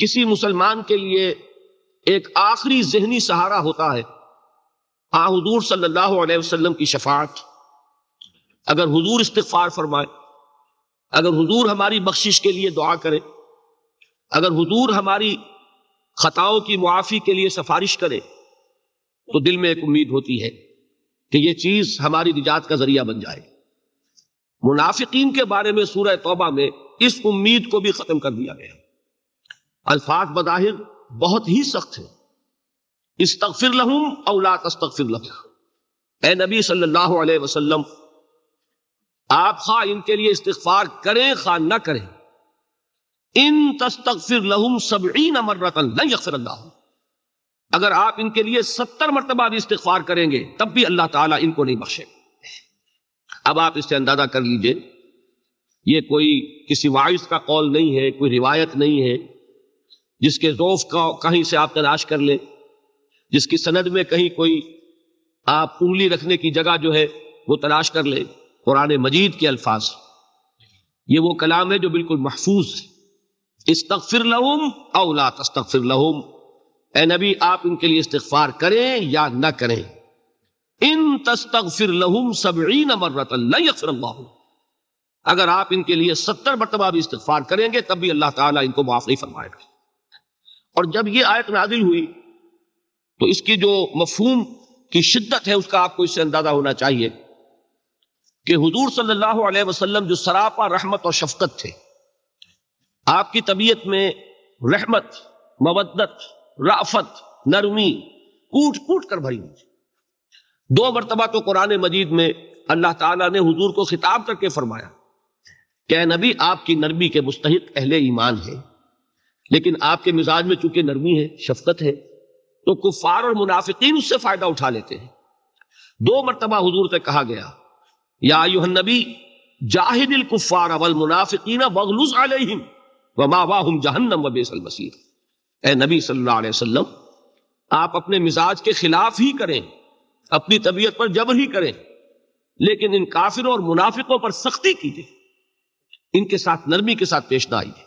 किसी मुसलमान के लिए एक आखिरी जहनी सहारा होता है आ हाँ, हजूर सल्लल्लाहु अलैहि वसल्लम की शफात अगर हुजूर इस्तफार फरमाए अगर हुजूर हमारी बख्शिश के लिए दुआ करे अगर हुजूर हमारी खताओं की मुआफ़ी के लिए सिफारिश करे तो दिल में एक उम्मीद होती है कि यह चीज़ हमारी निजात का जरिया बन जाए मुनाफिकीन के बारे में सूरह तौबा में इस उम्मीद को भी ख़त्म कर दिया गया अल्फाज बदाहिर बहुत ही सख्त है इस तकफिर लहूम अवला तस्तफिर ए नबी सल्लल्लाहु अलैहि वसल्लम आप खा हाँ इनके लिए इस्तफार करें खा न करें इन तस्तफिर लहूम सबई न अल्लाह अगर आप इनके लिए सत्तर मरतबा भी इस्तफार करेंगे तब भी अल्लाह ताला इनको नहीं बख्शे अब आप इससे अंदाजा कर लीजिए ये कोई किसी वाइस का कौल नहीं है कोई रिवायत नहीं है जिसके रोफ का कहीं से आप तलाश कर लें जिसकी सनद में कहीं कोई आप उंगली रखने की जगह जो है वो तलाश कर लें कुरान मजीद के अल्फाज ये वो कलाम है जो बिल्कुल महफूज है इस्तफिर लहूम औला तस्तफिर लहूम ए नबी आप इनके लिए इस्तफार करें या ना करें इन तस्तफिर लहम सबरी नमरत अगर आप इनके लिए सत्तर मरतबा भी इस्तफार करेंगे तब भी अल्लाह ताला इनको माफ नहीं फरमाएगा और जब ये आयत नाजिल हुई तो इसकी जो मफहूम की शिद्दत है उसका आपको इससे अंदाजा होना चाहिए कि हुजूर सल्लल्लाहु अलैहि वसल्लम जो सरापा रहमत और शफकत थे आपकी तबीयत में रहमत मवदत राफत नरमी कूट कूट कर भरी हुई दो मरतबा तो कुरान मजीद में अल्लाह ताला ने हुजूर को खिताब करके फरमाया क्या नबी आपकी नरमी के मुस्तक अहले ईमान है लेकिन आपके मिजाज में चूंकि नरमी है शफकत है तो कुफार और मुनाफिकीन उससे फायदा उठा लेते हैं दो मरतबा हजूर से कहा गया या नबी जाहिदिल कुफार अवल मुनाफिकीन बगलूस आलिम व वाह जहन्नम व बेसल ए नबी सल्लल्लाहु अलैहि वसल्लम आप अपने मिजाज के खिलाफ ही करें अपनी तबीयत पर जबर ही करें लेकिन इन काफिरों और मुनाफिकों पर सख्ती कीजिए इनके साथ नरमी के साथ पेश ना आइए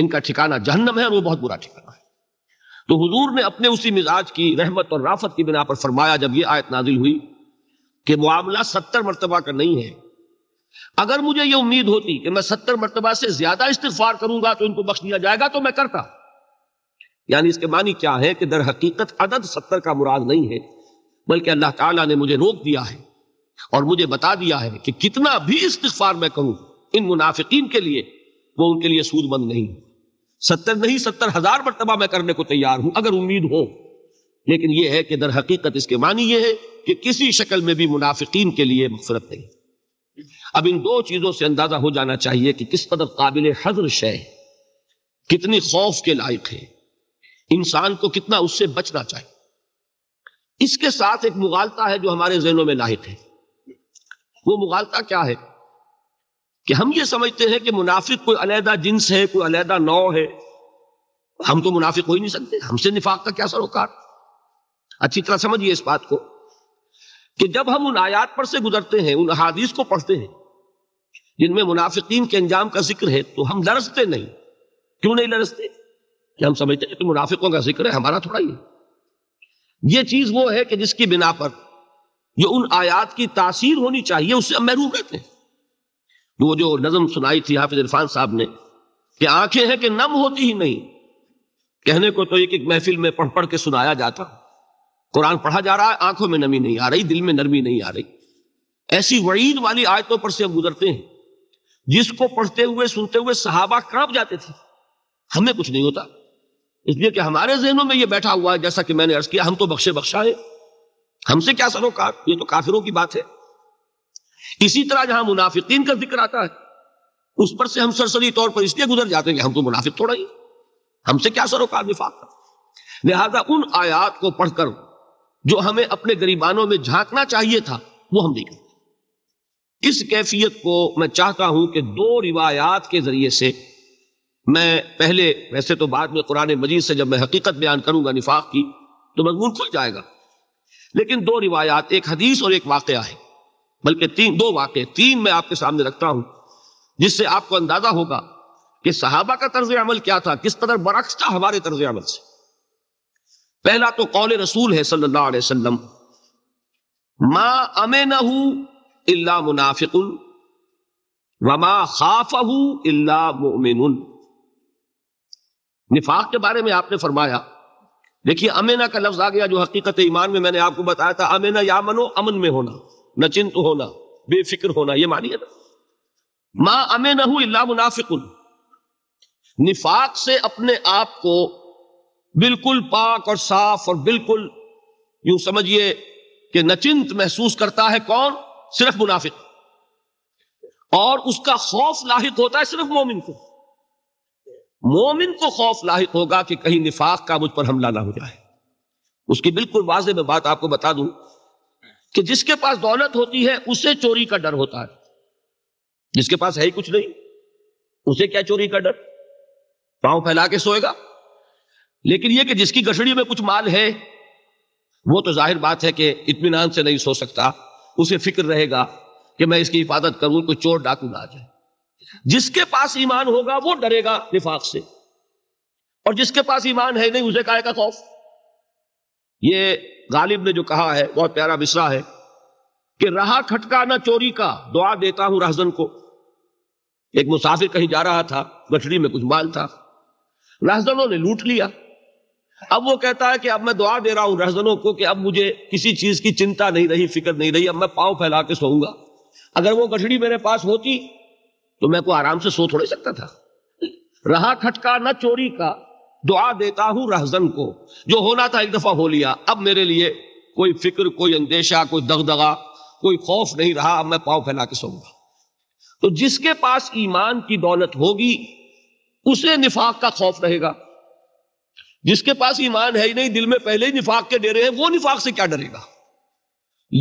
इनका ठिकाना जहन्नम है और वो बहुत बुरा ठिकाना है तो हुजूर ने अपने उसी मिजाज की रहमत और राफत की बिना पर फरमाया जब ये आयत नाजिल हुई कि मामला सत्तर मरतबा का नहीं है अगर मुझे ये उम्मीद होती कि मैं सत्तर मरतबा से ज्यादा इस्तफार करूंगा तो इनको बख्श दिया जाएगा तो मैं करता यानी इसके मानी क्या है कि दर हकीकत अदद सत्तर का मुराद नहीं है बल्कि अल्लाह ताला ने मुझे रोक दिया है और मुझे बता दिया है कि कितना भी इस्तफार मैं करूं इन मुनाफिकीन के लिए वो उनके लिए सूदमंद नहीं सत्तर नहीं सत्तर हजार मरतबा मैं करने को तैयार हूं अगर उम्मीद हो लेकिन यह है कि दर हकीकत इसके मानी यह है कि किसी शक्ल में भी मुनाफिकीन के लिए मफरत नहीं अब इन दो चीजों से अंदाजा हो जाना चाहिए कि किस कदर काबिल हजर शय कितनी खौफ के लायक है इंसान को कितना उससे बचना चाहिए इसके साथ एक मुगालता है जो हमारे जहनों में लाइक है वो मुगालता क्या है कि हम ये समझते हैं कि मुनाफिक कोई अलहदा जिन्स है कोई अलहदा नौ है हम तो मुनाफिक हो ही नहीं सकते हमसे निफाक का क्या सरोकार अच्छी तरह समझिए इस बात को कि जब हम उन आयात पर से गुजरते हैं उन अहादीस को पढ़ते हैं जिनमें मुनाफिकीन के अंजाम का जिक्र है तो हम लड़सते नहीं क्यों नहीं लड़सते कि हम समझते हैं कि मुनाफिकों का जिक्र है हमारा थोड़ा ही ये चीज वो है कि जिसकी बिना पर ये उन आयात की तासीर होनी चाहिए उससे हम महरूम रहते हैं वो जो नजम सुनाई थी हाफिज इरफान साहब ने कि आंखें हैं कि नम होती ही नहीं कहने को तो एक एक महफिल में पढ़ पढ़ के सुनाया जाता कुरान पढ़ा जा रहा है आंखों में नमी नहीं आ रही दिल में नरमी नहीं आ रही ऐसी वईद वाली आयतों पर से हम गुजरते हैं जिसको पढ़ते हुए सुनते हुए सहाबा कांप जाते थे हमें कुछ नहीं होता इसलिए कि हमारे जहनों में ये बैठा हुआ है जैसा कि मैंने अर्ज किया हम तो बख्शे बख्शा है हमसे क्या सरोकार ये तो काफिरों की बात है इसी तरह जहां मुनाफिकीन का जिक्र आता है उस पर से हम सरसरी तौर पर इसलिए गुजर जाते हैं कि हम तो मुनाफिक थोड़ा ही हमसे क्या सरोकार निफाक का लिहाजा उन आयात को पढ़कर जो हमें अपने गरीबानों में झांकना चाहिए था वो हम नहीं करते इस कैफियत को मैं चाहता हूं कि दो रिवायात के जरिए से मैं पहले वैसे तो बाद में कुरान मजीद से जब मैं हकीकत बयान करूंगा निफाक की तो मजमून खुल जाएगा लेकिन दो रिवायात एक हदीस और एक वाक़ है बल्कि तीन दो वाक्य तीन मैं आपके सामने रखता हूं जिससे आपको अंदाजा होगा कि सहाबा का तर्ज अमल क्या था किस कदर बरक्स था हमारे तर्ज अमल से पहला तो कौल रसूल है सल्लल्लाहु अलैहि वसल्लम मा अमे इल्ला मुनाफिकुन वमा खाफ इल्ला मुमिनुन निफाक के बारे में आपने फरमाया देखिए अमेना का लफ्ज आ गया जो हकीकत ईमान में मैंने आपको बताया था अमेना या मनो अमन में होना नचिंत होना बेफिक्र होना यह मानिए ना मां अमे इला मुनाफिक निफाक से अपने आप को बिल्कुल पाक और साफ और बिल्कुल यूं समझिए कि नचिंत महसूस करता है कौन सिर्फ मुनाफिक और उसका खौफ लाहिक होता है सिर्फ मोमिन को मोमिन को खौफ लाहिक होगा कि कहीं निफाक का मुझ पर हमला ना हो जाए उसकी बिल्कुल वाजे में बात आपको बता दूं कि जिसके पास दौलत होती है उसे चोरी का डर होता है जिसके पास है ही कुछ नहीं उसे क्या चोरी का डर पांव फैला के सोएगा लेकिन यह कि जिसकी गठड़ी में कुछ माल है वो तो जाहिर बात है कि इतमान से नहीं सो सकता उसे फिक्र रहेगा कि मैं इसकी हिफाजत करूं कोई चोर डाकू ना आ जाए जिसके पास ईमान होगा वो डरेगा निफाक से और जिसके पास ईमान है नहीं उसे कहेगा खौफ ये गालिब ने जो कहा है बहुत प्यारा मिसरा है कि रहा खटका ना चोरी का दुआ देता हूं रहजन को एक मुसाफिर कहीं जा रहा था गठड़ी में कुछ माल था रहजनों ने लूट लिया अब वो कहता है कि अब मैं दुआ दे रहा हूं रहजनों को कि अब मुझे किसी चीज की चिंता नहीं रही फिक्र नहीं रही अब मैं पांव फैला के सोऊंगा अगर वो गठड़ी मेरे पास होती तो मैं को आराम से सो थोड़े सकता था रहा खटका ना चोरी का दुआ देता हूं रहजन को जो होना था एक दफा हो लिया अब मेरे लिए कोई फिक्र कोई अंदेशा कोई दगदगा कोई खौफ नहीं रहा अब मैं पाव फैला के सोऊंगा तो जिसके पास ईमान की दौलत होगी उसे निफाक का खौफ रहेगा जिसके पास ईमान है ही नहीं दिल में पहले ही निफाक के डेरे हैं वो निफाक से क्या डरेगा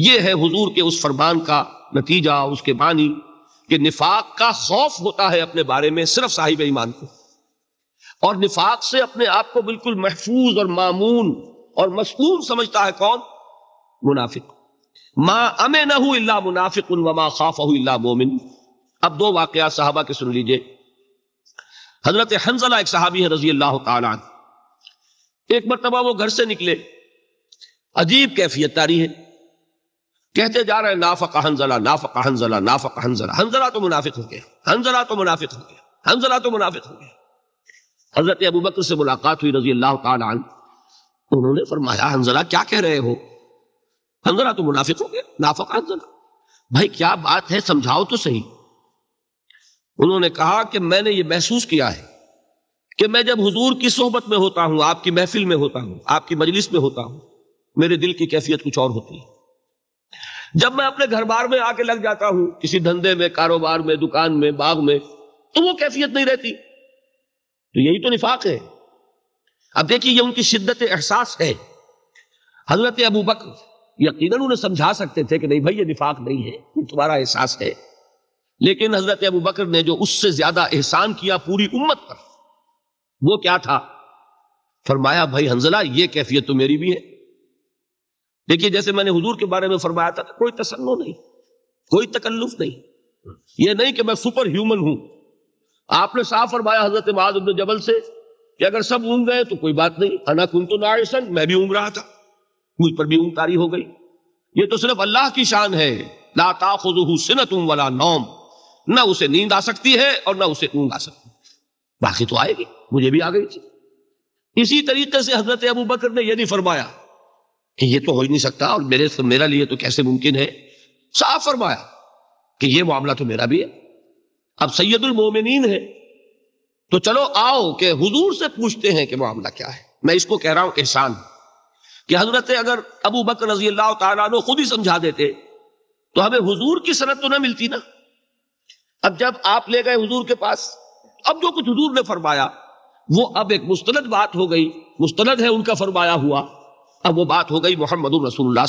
यह है हुजूर के उस फरमान का नतीजा उसके बानी कि निफाक का खौफ होता है अपने बारे में सिर्फ साहिब ईमान को और निफाक से अपने आप को बिल्कुल महफूज और मामून और मसलूम समझता है कौन मुनाफिक माँ अमे ना हु इला मुनाफिक खाफ इला मोमिन अब दो वाकया साहबा के सुन लीजिए हजरत हंजला एक साहबी है रजी अल्लाह तला एक मरतबा वो घर से निकले अजीब कैफियत तारी है कहते जा रहे हैं नाफक हंजला नाफक हंजला नाफक हंजला हंजला तो मुनाफिक हो गया हंजला तो मुनाफिक हो गया हंजला तो मुनाफिक हो गया हजरत अबू बकर से मुलाकात हुई रजी अल्लाह तन उन्होंने फरमाया हंजला क्या कह रहे हो हंजला तो मुनाफिक हो गया नाफक हंजला भाई क्या बात है समझाओ तो सही उन्होंने कहा कि मैंने ये महसूस किया है कि मैं जब हुजूर की सोहबत में होता हूं आपकी महफिल में होता हूं आपकी मजलिस में होता हूं मेरे दिल की कैफियत कुछ और होती है जब मैं अपने घर बार में आके लग जाता हूं किसी धंधे में कारोबार में दुकान में बाग में तो वो कैफियत नहीं रहती तो यही तो निफाक है अब देखिए ये उनकी शिद्दत एहसास है हजरत अबू बकर यकीन उन्हें समझा सकते थे कि नहीं भाई ये निफाक नहीं है ये तुम्हारा एहसास है लेकिन हजरत अबू बकर ने जो उससे ज्यादा एहसान किया पूरी उम्मत पर वो क्या था फरमाया भाई हंजला ये कैफियत तो मेरी भी है देखिए जैसे मैंने हुजूर के बारे में फरमाया था तो कोई तसन्नो नहीं कोई तकल्लुफ नहीं ये नहीं कि मैं सुपर ह्यूमन हूं आपने साफ फरमाया हजरत माज जबल से कि अगर सब ऊँग गए तो कोई बात नहीं अना कुन तो नारिसन मैं भी ऊँग रहा था मुझ पर भी ऊँग तारी हो गई ये तो सिर्फ अल्लाह की शान है लाता खुद सिन तुम वाला नौम ना उसे नींद आ सकती है और ना उसे ऊँग आ सकती बाकी तो आएगी मुझे भी आ गई थी इसी तरीके से हजरत अबू बकर ने यह नहीं फरमाया कि ये तो हो ही नहीं सकता और मेरे मेरा लिए तो कैसे मुमकिन है साफ फरमाया कि यह मामला तो मेरा भी है अब सैयदुल मोमिनीन है तो चलो आओ कि हुजूर से पूछते हैं कि मामला क्या है मैं इसको कह रहा हूं एहसान कि हजरत अगर अबू बकर रजी अल्लाह तु खुद ही समझा देते तो हमें हुजूर की सनत तो ना मिलती ना अब जब आप ले गए हुजूर के पास अब जो कुछ हुजूर ने फरमाया वो अब एक मुस्तनद बात हो गई मुस्तनद है उनका फरमाया हुआ अब वो बात हो गई मोहम्मद रसूल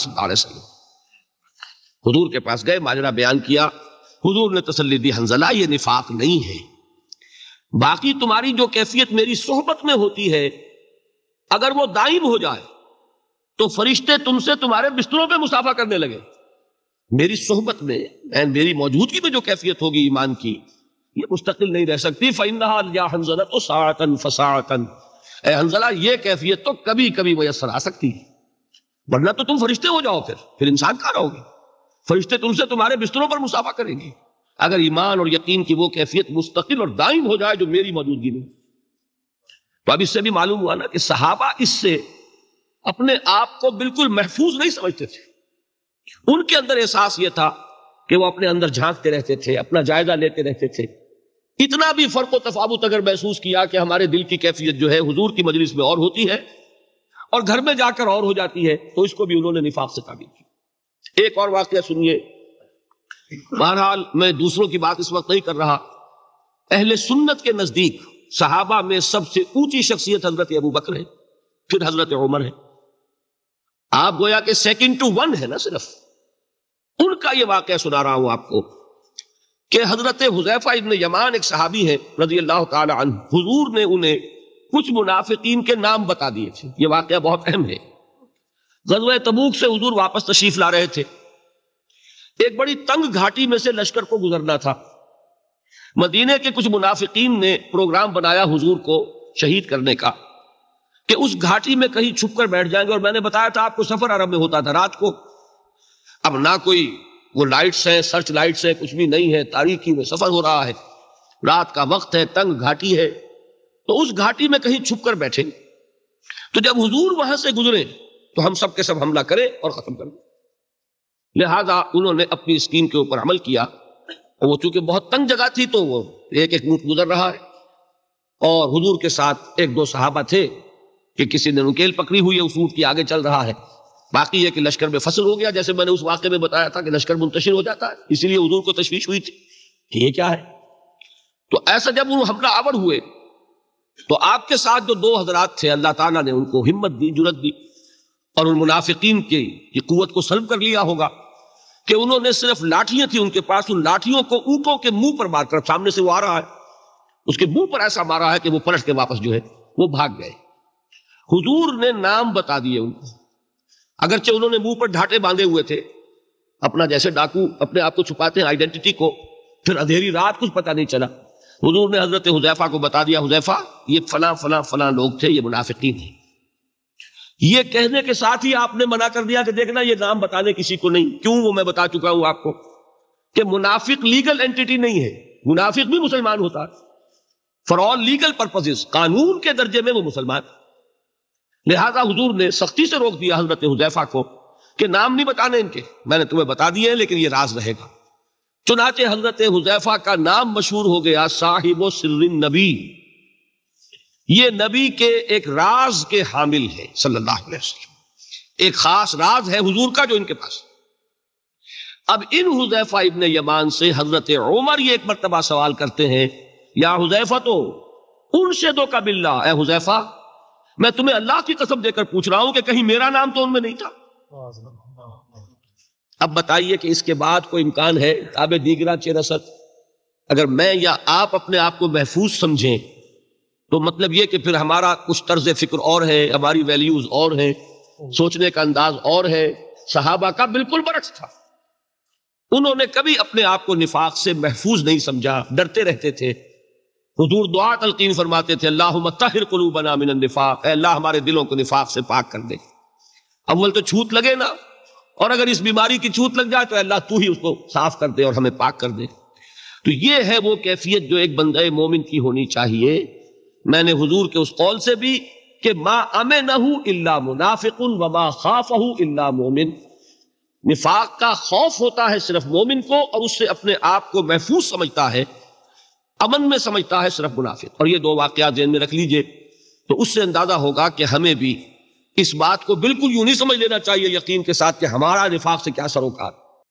हजूर के पास गए माजरा बयान किया हुजूर ने तसली दी हंजला ये निफाक नहीं है बाकी तुम्हारी जो कैफियत मेरी सोहबत में होती है अगर वो दाइब हो जाए तो फरिश्ते तुमसे तुम्हारे बिस्तरों पे मुसाफा करने लगे मेरी सोहबत में एंड मेरी मौजूदगी में जो कैफियत होगी ईमान की ये मुस्तकिल नहीं रह सकती फ़ैनजला तो सातन फसातन ए हंजला ये कैफियत तो कभी कभी मैसर आ सकती है वरना तो तुम फरिश्ते हो जाओ फिर फिर इंसान कहा रहोगे फरिश्ते तुमसे तुम्हारे बिस्तरों पर मुसाफा करेंगे अगर ईमान और यकीन की वो कैफियत मुस्तकिल और दायम हो जाए जो मेरी मौजूदगी में तो अब इससे भी मालूम हुआ ना कि सहाबा इससे अपने आप को बिल्कुल महफूज नहीं समझते थे उनके अंदर एहसास यह था कि वो अपने अंदर झांकते रहते थे अपना जायजा लेते रहते थे इतना भी फर्क व तफावत अगर महसूस किया कि हमारे दिल की कैफियत जो है हुजूर की मजलिस में और होती है और घर में जाकर और हो जाती है तो इसको भी उन्होंने निफाक से काबिल किया एक और वाक्य सुनिए बहरहाल मैं दूसरों की बात इस वक्त नहीं कर रहा अहले सुन्नत के नजदीक सहाबा में सबसे ऊंची शख्सियत हजरत अबू बकर है फिर हजरत उमर है आप गोया के सेकंड टू वन है ना सिर्फ उनका यह वाक्य सुना रहा हूं आपको कि हजरत हुजैफा इबन यमान एक सहाबी है रजी अल्लाह तजूर ने उन्हें कुछ मुनाफिकीन के नाम बता दिए थे यह वाक्य बहुत अहम है गजब तबूक से हजूर वापस तशरीफ ला रहे थे एक बड़ी तंग घाटी में से लश्कर को गुजरना था मदीने के कुछ मुनाफिकीन ने प्रोग्राम बनाया हुजूर को शहीद करने का कि उस घाटी में कहीं छुप कर बैठ जाएंगे और मैंने बताया था आपको सफर अरब में होता था रात को अब ना कोई वो लाइट्स हैं सर्च लाइट्स हैं कुछ भी नहीं है तारीखी में सफर हो रहा है रात का वक्त है तंग घाटी है तो उस घाटी में कहीं छुप कर बैठे तो जब हुजूर वहां से गुजरे तो हम सब के सब हमला करें और ख़त्म कर दें लिहाजा उन्होंने अपनी स्कीम के ऊपर अमल किया और वो चूंकि बहुत तंग जगह थी तो वो एक एक ऊँट गुजर रहा है और हुजूर के साथ एक दो सहाबा थे कि किसी ने नुकेल पकड़ी हुई है उस ऊँट की आगे चल रहा है बाकी है कि लश्कर में फसल हो गया जैसे मैंने उस वाक्य में बताया था कि लश्कर मुंतशिर हो जाता है इसीलिए हजूर को तशवीश हुई थी कि ये क्या है तो ऐसा जब उन हमला आवर हुए तो आपके साथ जो दो हजरात थे अल्लाह ताला ने उनको हिम्मत दी जुरत दी और उन मुनाफिकीन के की कुत को सलब कर लिया होगा कि उन्होंने सिर्फ लाठियां थी उनके पास उन लाठियों को ऊंटों के मुंह पर मारकर सामने से वो आ रहा है उसके मुंह पर ऐसा मारा है कि वो पलट के वापस जो है वो भाग गए हुजूर ने नाम बता दिए उनको अगरचे उन्होंने मुंह पर ढाटे बांधे हुए थे अपना जैसे डाकू अपने आप को छुपाते हैं आइडेंटिटी को फिर अंधेरी रात कुछ पता नहीं चला हुजूर ने हजरत हुजैफा को बता दिया हुजैफा ये फला फला फला लोग थे ये मुनाफिकी थे ये कहने के साथ ही आपने मना कर दिया कि देखना ये नाम बताने किसी को नहीं क्यों वो मैं बता चुका हूं आपको कि मुनाफिक लीगल एंटिटी नहीं है मुनाफिक भी मुसलमान होता फॉर ऑल लीगल पर्पजेज कानून के दर्जे में वो मुसलमान लिहाजा हजूर ने सख्ती से रोक दिया हजरत हुजैफा को कि नाम नहीं बताने इनके मैंने तुम्हें बता दिए हैं लेकिन ये राज रहेगा चुनाचे हजरत हुजैफा का नाम मशहूर हो गया साहिब सिर्रिन नबी ये नबी के एक राज के हामिल है सल्लल्लाहु अलैहि वसल्लम एक खास राज है हुजूर का जो इनके पास अब इन हुजैफा इबन यमान से हजरत उमर ये एक मरतबा सवाल करते हैं या हुजैफा तो उनसे दो का बिल्ला ए हुजैफा मैं तुम्हें अल्लाह की कसम देकर पूछ रहा हूं कि कहीं मेरा नाम तो उनमें नहीं था अब बताइए कि इसके बाद कोई इम्कान है ताबे दीगरा चेरा अगर मैं या आप अपने आप को महफूज समझें तो मतलब ये कि फिर हमारा कुछ तर्ज फिक्र और है हमारी वैल्यूज और है सोचने का अंदाज और है सहाबा का बिल्कुल बरक्स था उन्होंने कभी अपने आप को निफाक से महफूज नहीं समझा डरते रहते थे हजूर दुआ तलकीन फरमाते थे अल्लाह ताहिर कुलू बना मिन निफाक अल्लाह हमारे दिलों को निफाक से पाक कर दे अव्वल तो छूत लगे ना और अगर इस बीमारी की छूत लग जाए तो अल्लाह तू ही उसको साफ कर दे और हमें पाक कर दे तो ये है वो कैफियत जो एक बंदे मोमिन की होनी चाहिए मैंने हुजूर के उस कौल से भी कि मा अमे नहू इल्ला मुनाफिकुन व मा खाफ इल्ला मोमिन निफाक का खौफ होता है सिर्फ मोमिन को और उससे अपने आप को महफूज समझता है अमन में समझता है सिर्फ मुनाफिक और ये दो वाकयात जेन में रख लीजिए तो उससे अंदाजा होगा कि हमें भी इस बात को बिल्कुल यूं नहीं समझ लेना चाहिए यकीन के साथ कि हमारा निफाक से क्या सरोकार